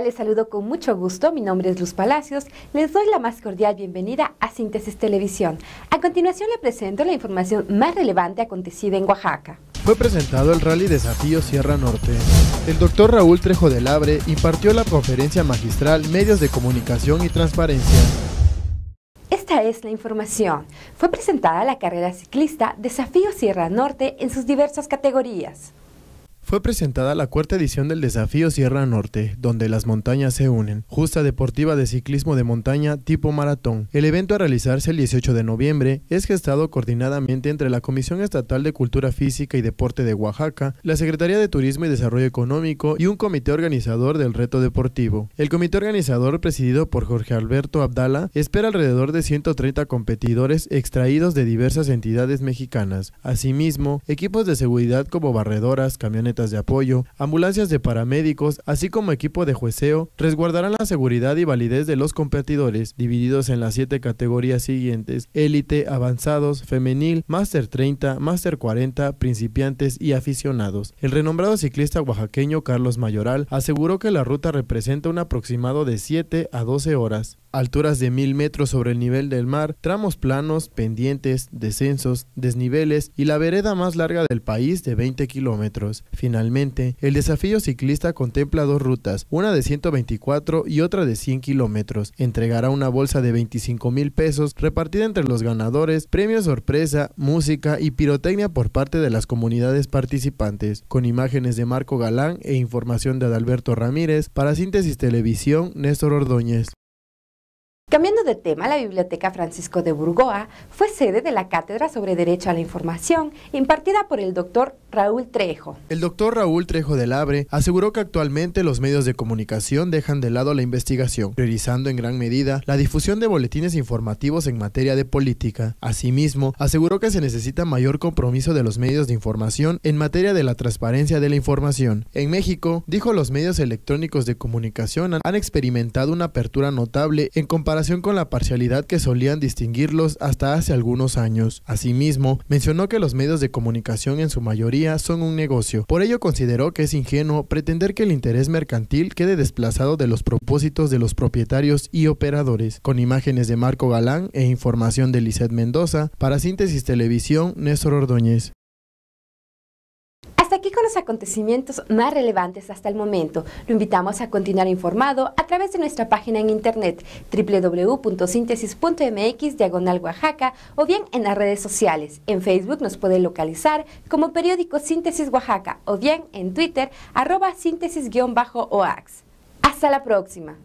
Les saludo con mucho gusto. Mi nombre es Luz Palacios. Les doy la más cordial bienvenida a Síntesis Televisión. A continuación le presento la información más relevante acontecida en Oaxaca. Fue presentado el Rally Desafío Sierra Norte. El doctor Raúl Trejo del Abre impartió la conferencia magistral Medios de Comunicación y Transparencia. Esta es la información. Fue presentada la carrera ciclista Desafío Sierra Norte en sus diversas categorías. Fue presentada la cuarta edición del Desafío Sierra Norte, donde las montañas se unen, justa deportiva de ciclismo de montaña tipo maratón. El evento a realizarse el 18 de noviembre es gestado coordinadamente entre la Comisión Estatal de Cultura Física y Deporte de Oaxaca, la Secretaría de Turismo y Desarrollo Económico y un comité organizador del reto deportivo. El comité organizador, presidido por Jorge Alberto Abdala, espera alrededor de 130 competidores extraídos de diversas entidades mexicanas, asimismo equipos de seguridad como barredoras, camiones de apoyo, ambulancias de paramédicos, así como equipo de jueceo, resguardarán la seguridad y validez de los competidores, divididos en las siete categorías siguientes, élite, avanzados, femenil, máster 30, máster 40, principiantes y aficionados. El renombrado ciclista oaxaqueño Carlos Mayoral aseguró que la ruta representa un aproximado de 7 a 12 horas, alturas de 1000 metros sobre el nivel del mar, tramos planos, pendientes, descensos, desniveles y la vereda más larga del país de 20 kilómetros. Finalmente, el desafío ciclista contempla dos rutas, una de 124 y otra de 100 kilómetros. Entregará una bolsa de 25 mil pesos repartida entre los ganadores, premio sorpresa, música y pirotecnia por parte de las comunidades participantes, con imágenes de Marco Galán e información de Adalberto Ramírez para Síntesis Televisión, Néstor Ordóñez. Cambiando de tema, la Biblioteca Francisco de Burgoa fue sede de la Cátedra sobre Derecho a la Información, impartida por el doctor Raúl Trejo. El doctor Raúl Trejo del Abre aseguró que actualmente los medios de comunicación dejan de lado la investigación, priorizando en gran medida la difusión de boletines informativos en materia de política. Asimismo, aseguró que se necesita mayor compromiso de los medios de información en materia de la transparencia de la información. En México, dijo los medios electrónicos de comunicación han experimentado una apertura notable en comparación con la parcialidad que solían distinguirlos hasta hace algunos años. Asimismo, mencionó que los medios de comunicación en su mayoría son un negocio. Por ello consideró que es ingenuo pretender que el interés mercantil quede desplazado de los propósitos de los propietarios y operadores. Con imágenes de Marco Galán e información de Lizeth Mendoza, para Síntesis Televisión, Néstor Ordóñez aquí con los acontecimientos más relevantes hasta el momento. Lo invitamos a continuar informado a través de nuestra página en internet www.síntesis.mx diagonal Oaxaca o bien en las redes sociales. En Facebook nos puede localizar como periódico Síntesis Oaxaca o bien en Twitter arroba síntesis-oax. Hasta la próxima.